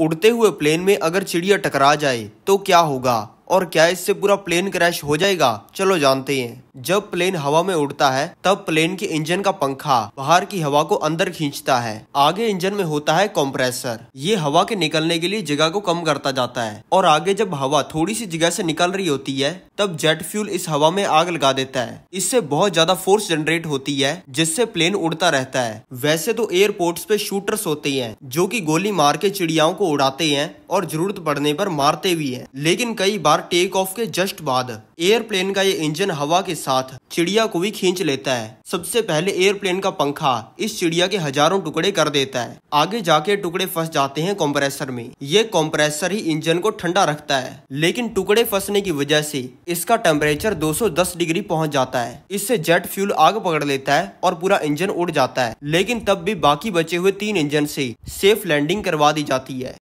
उड़ते हुए प्लेन में अगर चिड़िया टकरा जाए तो क्या होगा और क्या इससे पूरा प्लेन क्रैश हो जाएगा चलो जानते हैं जब प्लेन हवा में उड़ता है तब प्लेन के इंजन का पंखा बाहर की हवा को अंदर खींचता है आगे इंजन में होता है कॉम्प्रेसर ये हवा के निकलने के लिए जगह को कम करता जाता है और आगे जब हवा थोड़ी सी जगह से निकल रही होती है तब जेट फ्यूल इस हवा में आग लगा देता है इससे बहुत ज्यादा फोर्स जनरेट होती है जिससे प्लेन उड़ता रहता है वैसे तो एयरपोर्ट पे शूटर्स होते हैं जो की गोली मार के चिड़ियाओं को उड़ाते हैं और जरूरत पड़ने पर मारते भी है लेकिन कई बार टेक ऑफ के जस्ट बाद एयरप्लेन का ये इंजन हवा के साथ चिड़िया को भी खींच लेता है सबसे पहले एयरप्लेन का पंखा इस चिड़िया के हजारों टुकड़े कर देता है आगे जाके टुकड़े फंस जाते हैं कॉम्प्रेसर में ये कॉम्प्रेसर ही इंजन को ठंडा रखता है लेकिन टुकड़े फंसने की वजह से इसका टेम्परेचर 210 डिग्री पहुंच जाता है इससे जेट फ्यूल आग पकड़ लेता है और पूरा इंजन उड़ जाता है लेकिन तब भी बाकी बचे हुए तीन इंजन से सेफ लैंडिंग करवा दी जाती है